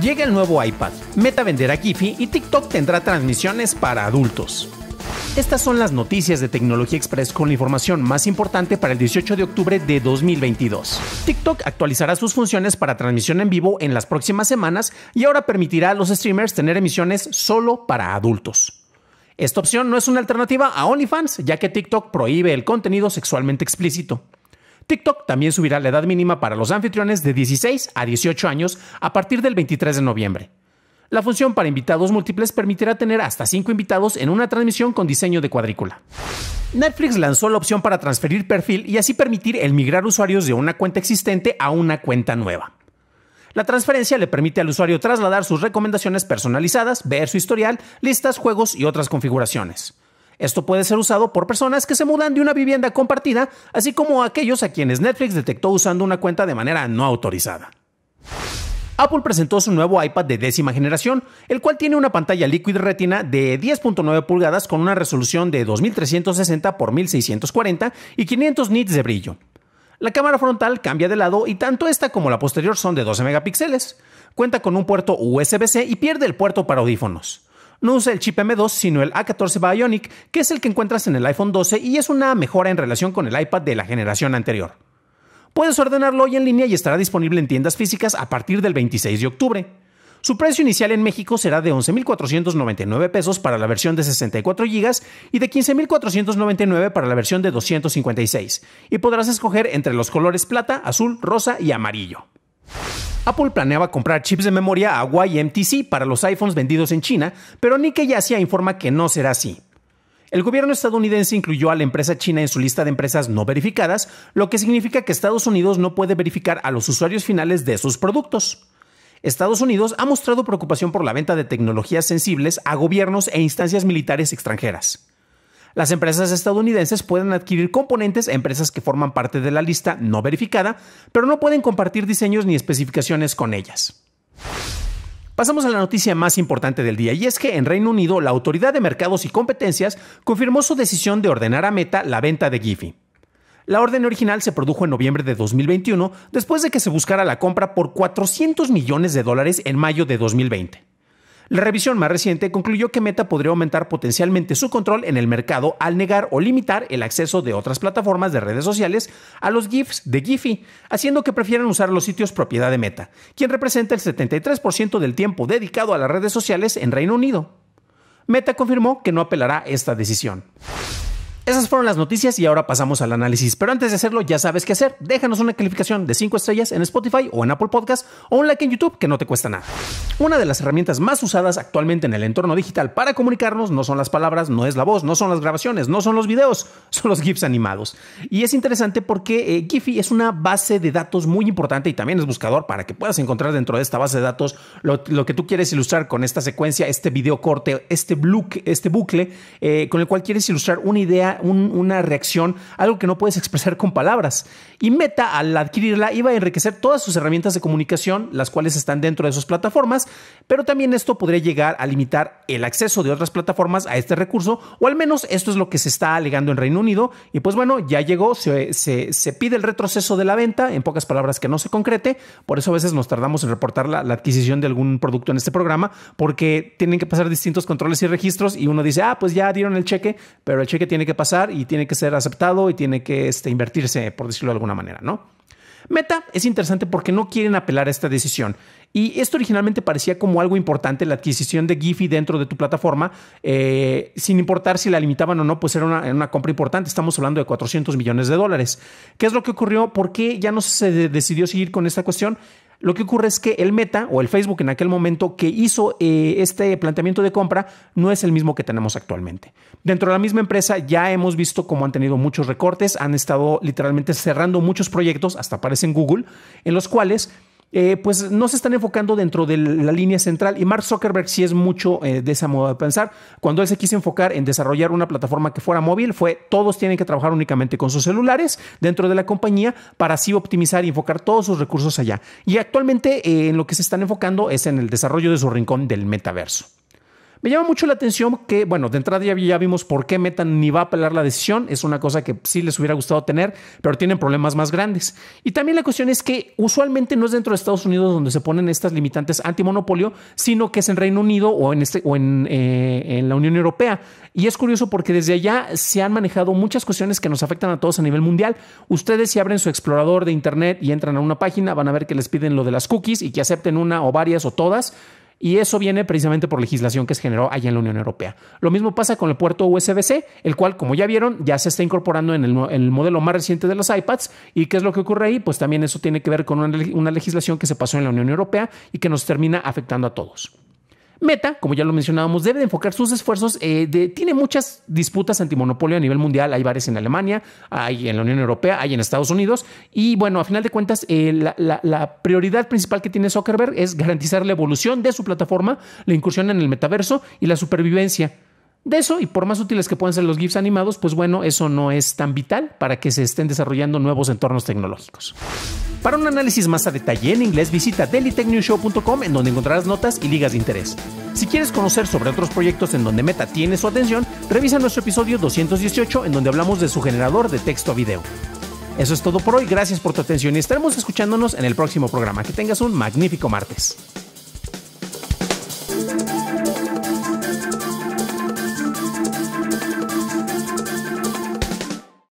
Llega el nuevo iPad, Meta venderá kifi y TikTok tendrá transmisiones para adultos. Estas son las noticias de Tecnología Express con la información más importante para el 18 de octubre de 2022. TikTok actualizará sus funciones para transmisión en vivo en las próximas semanas y ahora permitirá a los streamers tener emisiones solo para adultos. Esta opción no es una alternativa a OnlyFans, ya que TikTok prohíbe el contenido sexualmente explícito. TikTok también subirá la edad mínima para los anfitriones de 16 a 18 años a partir del 23 de noviembre. La función para invitados múltiples permitirá tener hasta 5 invitados en una transmisión con diseño de cuadrícula. Netflix lanzó la opción para transferir perfil y así permitir el migrar usuarios de una cuenta existente a una cuenta nueva. La transferencia le permite al usuario trasladar sus recomendaciones personalizadas, ver su historial, listas, juegos y otras configuraciones. Esto puede ser usado por personas que se mudan de una vivienda compartida, así como aquellos a quienes Netflix detectó usando una cuenta de manera no autorizada. Apple presentó su nuevo iPad de décima generación, el cual tiene una pantalla Liquid Retina de 10.9 pulgadas con una resolución de 2360 x 1640 y 500 nits de brillo. La cámara frontal cambia de lado y tanto esta como la posterior son de 12 megapíxeles. Cuenta con un puerto USB-C y pierde el puerto para audífonos no usa el chip M2 sino el A14 Bionic, que es el que encuentras en el iPhone 12 y es una mejora en relación con el iPad de la generación anterior. Puedes ordenarlo hoy en línea y estará disponible en tiendas físicas a partir del 26 de octubre. Su precio inicial en México será de 11.499 pesos para la versión de 64 GB y de 15.499 para la versión de 256, y podrás escoger entre los colores plata, azul, rosa y amarillo. Apple planeaba comprar chips de memoria a YMTC para los iPhones vendidos en China, pero Nikkei Asia informa que no será así. El gobierno estadounidense incluyó a la empresa china en su lista de empresas no verificadas, lo que significa que Estados Unidos no puede verificar a los usuarios finales de sus productos. Estados Unidos ha mostrado preocupación por la venta de tecnologías sensibles a gobiernos e instancias militares extranjeras. Las empresas estadounidenses pueden adquirir componentes a empresas que forman parte de la lista no verificada, pero no pueden compartir diseños ni especificaciones con ellas. Pasamos a la noticia más importante del día y es que en Reino Unido la Autoridad de Mercados y Competencias confirmó su decisión de ordenar a Meta la venta de Giphy. La orden original se produjo en noviembre de 2021 después de que se buscara la compra por 400 millones de dólares en mayo de 2020. La revisión más reciente concluyó que Meta podría aumentar potencialmente su control en el mercado al negar o limitar el acceso de otras plataformas de redes sociales a los GIFs de Giphy, haciendo que prefieran usar los sitios propiedad de Meta, quien representa el 73% del tiempo dedicado a las redes sociales en Reino Unido. Meta confirmó que no apelará esta decisión. Esas fueron las noticias y ahora pasamos al análisis. Pero antes de hacerlo, ya sabes qué hacer. Déjanos una calificación de 5 estrellas en Spotify o en Apple Podcast o un like en YouTube que no te cuesta nada. Una de las herramientas más usadas actualmente en el entorno digital para comunicarnos no son las palabras, no es la voz, no son las grabaciones, no son los videos, son los GIFs animados. Y es interesante porque eh, Giphy es una base de datos muy importante y también es buscador para que puedas encontrar dentro de esta base de datos lo, que tú quieres ilustrar con esta secuencia, este video corte, este, bloque, este bucle, eh, con el cual quieres ilustrar una idea una reacción, algo que no puedes expresar con palabras. Y Meta, al adquirirla, iba a enriquecer todas sus herramientas de comunicación, las cuales están dentro de sus plataformas, pero también esto podría llegar a limitar el acceso de otras plataformas a este recurso, o al menos esto es lo que se está alegando en Reino Unido. Y pues bueno, ya llegó, se, pide el retroceso de la venta, en pocas palabras que no se concrete, por eso a veces nos tardamos en reportar la, la adquisición de algún producto en este programa, porque tienen que pasar distintos controles y registros y uno dice, ah, pues ya dieron el cheque, pero el cheque tiene que pasar y tiene que ser aceptado y tiene que este, invertirse, por decirlo de alguna manera, ¿no? Meta es interesante porque no quieren apelar a esta decisión. Y esto originalmente parecía como algo importante, la adquisición de Giphy dentro de tu plataforma, eh, sin importar si la limitaban o no, pues era una, una, compra importante. Estamos hablando de 400 millones de dólares. ¿Qué es lo que ocurrió? ¿Por qué ya no se decidió seguir con esta cuestión? Lo que ocurre es que el Meta o el Facebook en aquel momento que hizo eh, este planteamiento de compra no es el mismo que tenemos actualmente. Dentro de la misma empresa ya hemos visto cómo han tenido muchos recortes, han estado literalmente cerrando muchos proyectos, hasta aparece en Google, en los cuales eh, pues no se están enfocando dentro de la línea central y Mark Zuckerberg sí es mucho eh, de esa modo de pensar. Cuando él se quiso enfocar en desarrollar una plataforma que fuera móvil, fue todos tienen que trabajar únicamente con sus celulares dentro de la compañía para así optimizar y enfocar todos sus recursos allá. Y actualmente eh, en lo que se están enfocando es en el desarrollo de su rincón del metaverso. Me llama mucho la atención que, bueno, de entrada ya, vimos por qué Meta ni va a apelar la decisión. Es una cosa que sí les hubiera gustado tener, pero tienen problemas más grandes. Y también la cuestión es que usualmente no es dentro de Estados Unidos donde se ponen estas limitantes antimonopolio, sino que es en Reino Unido o en, este, o en eh, la Unión Europea. Y es curioso porque desde allá se han manejado muchas cuestiones que nos afectan a todos a nivel mundial. Ustedes si abren su explorador de Internet y entran a una página, van a ver que les piden lo de las cookies y que acepten una o varias o todas. Y eso viene precisamente por legislación que se generó allá en la Unión Europea. Lo mismo pasa con el puerto USB-C, el cual, como ya vieron, ya se está incorporando en el, modelo más reciente de los iPads. ¿Y qué es lo que ocurre ahí? Pues también eso tiene que ver con una legislación que se pasó en la Unión Europea y que nos termina afectando a todos. Meta, como ya lo mencionábamos, debe enfocar sus esfuerzos. Eh, de, tiene muchas disputas antimonopolio a nivel mundial. Hay varias en Alemania, hay en la Unión Europea, hay en Estados Unidos. Y bueno, a final de cuentas, eh, la, la, prioridad principal que tiene Zuckerberg es garantizar la evolución de su plataforma, la incursión en el metaverso y la supervivencia de eso y por más útiles que puedan ser los GIFs animados, pues bueno, eso no es tan vital para que se estén desarrollando nuevos entornos tecnológicos. Para un análisis más a detalle en inglés, visita dailytechnewshow.com en donde encontrarás notas y ligas de interés. Si quieres conocer sobre otros proyectos en donde Meta tiene su atención, revisa nuestro episodio 218 en donde hablamos de su generador de texto a video. Eso es todo por hoy, gracias por tu atención y estaremos escuchándonos en el próximo programa. Que tengas un magnífico martes.